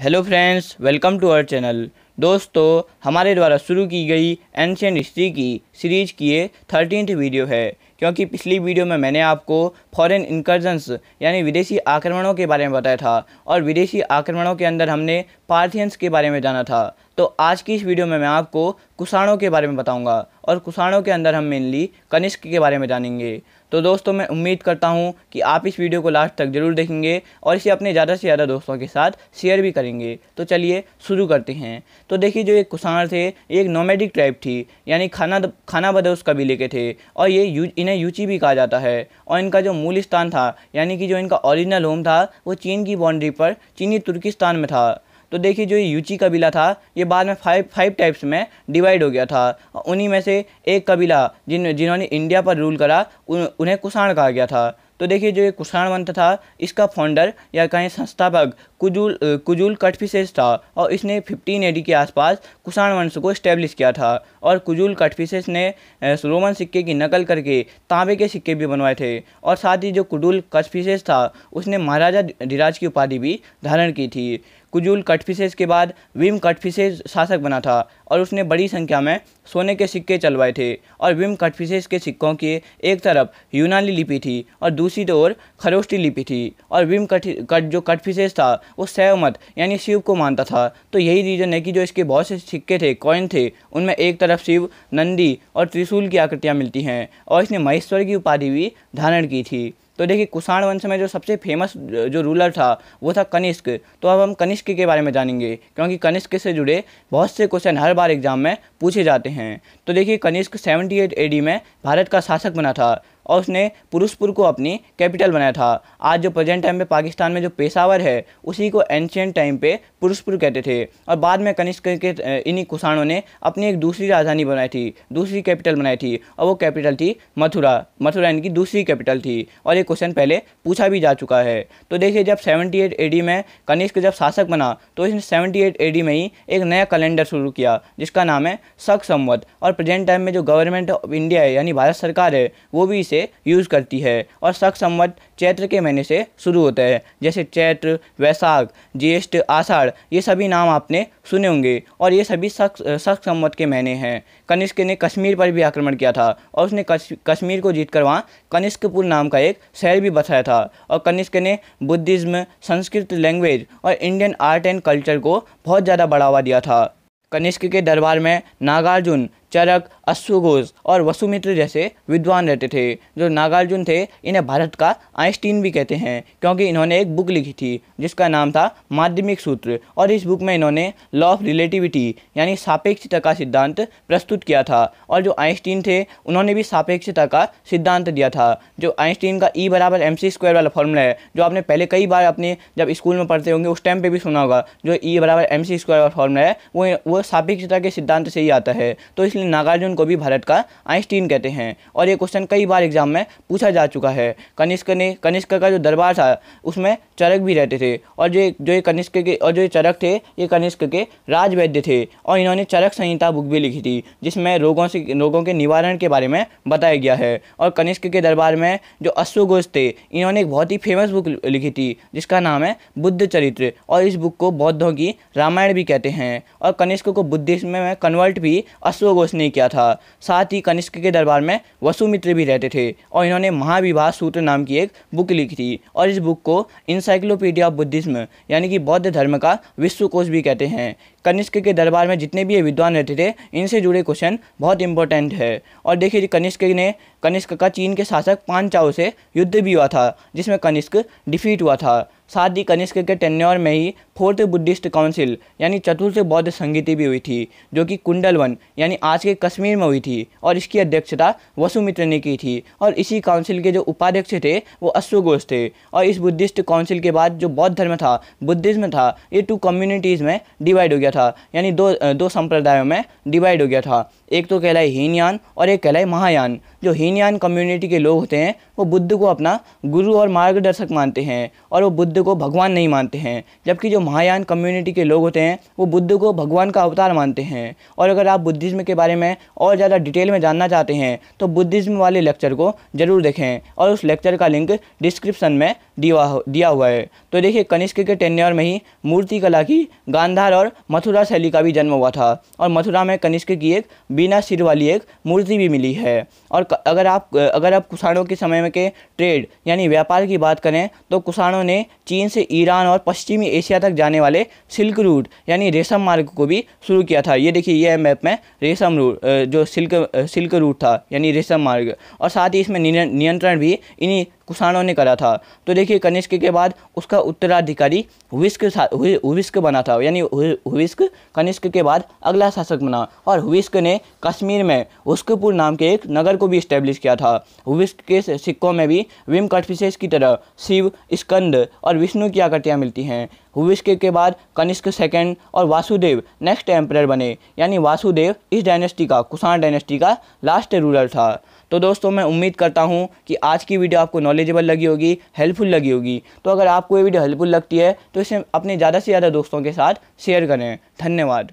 hello friends welcome to our channel दोस्तों हमारे द्वारा शुरू की गई एंशियन हिस्ट्री की सीरीज की ये थर्टीनथ वीडियो है क्योंकि पिछली वीडियो में मैंने आपको फॉरेन इंकर्जेंस यानी विदेशी आक्रमणों के बारे में बताया था और विदेशी आक्रमणों के अंदर हमने पार्थियंस के बारे में जाना था तो आज की इस वीडियो में मैं आपको कुषाणों के बारे में बताऊंगा और कुषाणों के अंदर हम मेनली कनिष्क के बारे में जानेंगे तो दोस्तों मैं उम्मीद करता हूँ कि आप इस वीडियो को लास्ट तक ज़रूर देखेंगे और इसे अपने ज़्यादा से ज़्यादा दोस्तों के साथ शेयर भी करेंगे तो चलिए शुरू करते हैं तो देखिए जो ये कुषाण थे ये एक नोमेडिक ट्राइब थी यानी खाना खाना बदोस कबीले के थे और ये यू, इन्हें यूची भी कहा जाता है और इनका जो मूल स्थान था यानी कि जो इनका ओरिजिनल होम था वो चीन की बाउंड्री पर चीनी तुर्किस्तान में था तो देखिए जो ये यूची कबीला था ये बाद में फाइव फाइव टाइप्स में डिवाइड हो गया था उन्हीं में से एक कबीला जिन जिन्होंने इंडिया पर रूल करा उन, उन्हें कुषाण कहा गया था तो देखिए जो ये कुषाण वंश था इसका फाउंडर या कहीं संस्थापक कुजूल कुजूल कटफिसेस था और इसने 15 एडी के आसपास कुषाण वंश को इस्टेब्लिश किया था और कुजूल कटफिसेस ने रोमन सिक्के की नकल करके तांबे के सिक्के भी बनवाए थे और साथ ही जो कुडूल कटफिसेस था उसने महाराजा धीराज की उपाधि भी धारण की थी कुजुल कटफिसेस के बाद विम कटफिसेस शासक बना था और उसने बड़ी संख्या में सोने के सिक्के चलवाए थे और विम कटफिसेस के सिक्कों की एक तरफ यूनानी लिपि थी और दूसरी ओर खरोष्टी लिपि थी और विम कट कट जो कटफिसेस था वो सैवमत यानी शिव को मानता था तो यही रीज़न है कि जो इसके बहुत से सिक्के थे कॉइन थे उनमें एक तरफ शिव नंदी और त्रिशूल की आकृतियाँ मिलती हैं और इसने महेश्वर की उपाधि भी धारण की थी तो देखिए कुषाण वंश में जो सबसे फेमस जो रूलर था वो था कनिष्क तो अब हम कनिष्क के बारे में जानेंगे क्योंकि कनिष्क से जुड़े बहुत से क्वेश्चन हर बार एग्जाम में पूछे जाते हैं तो देखिए कनिष्क सेवेंटी एट में भारत का शासक बना था और उसने पुरुषपुर को अपनी कैपिटल बनाया था आज जो प्रेजेंट टाइम में पाकिस्तान में जो पेशावर है उसी को एंशियंट टाइम पे पुरुषपुर कहते थे और बाद में कनिष्क के इन्हीं कुसाणों ने अपनी एक दूसरी राजधानी बनाई थी दूसरी कैपिटल बनाई थी और वो कैपिटल थी मथुरा मथुरा इनकी दूसरी कैपिटल थी और ये क्वेश्चन पहले पूछा भी जा चुका है तो देखिए जब सेवेंटी एट में कनिष्क जब शासक बना तो इसने सेवेंटी एट में ही एक नया कैलेंडर शुरू किया जिसका नाम है सख संवत और प्रेजेंट टाइम में जो गवर्नमेंट ऑफ इंडिया है यानी भारत सरकार है वो भी इसे से यूज़ करती है और शक संवत चैत्र के महीने से शुरू होता है जैसे चैत्र वैशाख ज्येष्ठ आषाढ़ ये सभी नाम आपने सुने होंगे और ये सभी शक शक संवत के महीने हैं कनिष्क ने कश्मीर पर भी आक्रमण किया था और उसने कश्मीर को जीतकर वहाँ कनिष्कपुर नाम का एक शहर भी बसाया था और कनिष्क ने बुद्धिज़्म संस्कृत लैंग्वेज और इंडियन आर्ट एंड कल्चर को बहुत ज़्यादा बढ़ावा दिया था कनिष्क के दरबार में नागार्जुन चरक अश्वघोष और वसुमित्र जैसे विद्वान रहते थे जो नागार्जुन थे इन्हें भारत का आइंस्टीन भी कहते हैं क्योंकि इन्होंने एक बुक लिखी थी जिसका नाम था माध्यमिक सूत्र और इस बुक में इन्होंने लॉ ऑफ रिलेटिविटी यानी सापेक्षता का सिद्धांत प्रस्तुत किया था और जो आइंस्टीन थे उन्होंने भी सापेक्षता का सिद्धांत दिया था जो आइंस्टीन का ई e बराबर एम सी स्क्वायर वाला फॉर्मूला है जो आपने पहले कई बार अपने जब स्कूल में पढ़ते होंगे उस टाइम पर भी सुना होगा जो ई e बराबर एम सी स्क्वायर वाला फॉर्मूला है वो वो सापेक्षता के सिद्धांत से ही आता है तो इसलिए इसलिए नागार्जुन को भी भारत का आइंस्टीन कहते हैं और ये क्वेश्चन कई बार एग्जाम में पूछा जा चुका है कनिष्क ने कनिष्क का जो दरबार था उसमें चरक भी रहते थे और जो जो ये कनिष्क के और जो ये चरक थे ये कनिष्क के राजवैद्य थे और इन्होंने चरक संहिता बुक भी लिखी थी जिसमें रोगों से रोगों के निवारण के बारे में बताया गया है और कनिष्क के दरबार में जो अश्वघोष थे इन्होंने एक बहुत ही फेमस बुक लिखी थी जिसका नाम है बुद्ध चरित्र और इस बुक को बौद्धों की रामायण भी कहते हैं और कनिष्क को बुद्धिस्म में कन्वर्ट भी अश्वघोष नहीं किया था साथ ही कनिष्क के दरबार में वसुमित्र भी रहते थे और इन्होंने महाविवाह सूत्र नाम की एक बुक लिखी थी और इस बुक को इंसाइक्लोपीडिया ऑफ बुद्धिज्म यानी कि बौद्ध धर्म का विश्वकोश भी कहते हैं कनिष्क के दरबार में जितने भी ये विद्वान रहते थे इनसे जुड़े क्वेश्चन बहुत इंपॉर्टेंट है और देखिए कनिष्क ने कनिष्क का चीन के शासक पांचाओ से युद्ध भी हुआ था जिसमें कनिष्क डिफीट हुआ था साथ ही कनिष्क के टेन्योर में ही फोर्थ बुद्धिस्ट काउंसिल यानी चतुर्थ बौद्ध संगीति भी हुई थी जो कि कुंडलवन यानी आज के कश्मीर में हुई थी और इसकी अध्यक्षता वसुमित्र ने की थी और इसी काउंसिल के जो उपाध्यक्ष थे वो अश्व घोष थे और इस बुद्धिस्ट काउंसिल के बाद जो बौद्ध धर्म था बुद्धिज्म था ये टू कम्युनिटीज़ में डिवाइड हो गया था यानी दो दो संप्रदायों में डिवाइड हो गया था एक तो कहलाए हीनयान और एक कहलाए महायान जो हीनयान कम्युनिटी के लोग होते हैं वो बुद्ध को अपना गुरु और मार्गदर्शक मानते हैं और वो बुद्ध बुद्ध को भगवान नहीं मानते हैं जबकि जो महायान कम्युनिटी के लोग होते हैं वो बुद्ध को भगवान का अवतार मानते हैं और अगर आप बुद्धिज़्म के बारे में और ज़्यादा डिटेल में जानना चाहते हैं तो बुद्धिज़्म वाले लेक्चर को ज़रूर देखें और उस लेक्चर का लिंक डिस्क्रिप्शन में दिया दिया हुआ है तो देखिए कनिष्क के टेन्यर में ही मूर्ति कला की गांधार और मथुरा शैली का भी जन्म हुआ था और मथुरा में कनिष्क की एक बिना सिर वाली एक मूर्ति भी मिली है और अगर आप अगर आप कुषाणों के समय में के ट्रेड यानी व्यापार की बात करें तो कुषाणों ने चीन से ईरान और पश्चिमी एशिया तक जाने वाले सिल्क रूट यानी रेशम मार्ग को भी शुरू किया था ये देखिए ये मैप में रेशम रूट जो सिल्क सिल्क रूट था यानी रेशम मार्ग और साथ ही इसमें नियंत्रण भी इन्हीं कुषाणों ने करा था तो देखिए कनिष्क के बाद उसका उत्तराधिकारी हुविस्क हुविस्क बना था यानी हुविस्क कनिष्क के बाद अगला शासक बना और हुविस्क ने कश्मीर में उस्कपुर नाम के एक नगर को भी इस्टेब्लिश किया था हुविस्क के सिक्कों में भी विम कटफिशेस की तरह शिव स्कंद और विष्णु की आकृतियाँ मिलती हैं हुविस्क के बाद कनिष्क सेकंड और वासुदेव नेक्स्ट एम्पर बने यानी वासुदेव इस डायनेस्टी का कुषाण डायनेस्टी का लास्ट रूलर था तो दोस्तों मैं उम्मीद करता हूँ कि आज की वीडियो आपको नॉलेजेबल लगी होगी हेल्पफुल लगी होगी तो अगर आपको ये वीडियो हेल्पफुल लगती है तो इसे अपने ज़्यादा से ज़्यादा दोस्तों के साथ शेयर करें धन्यवाद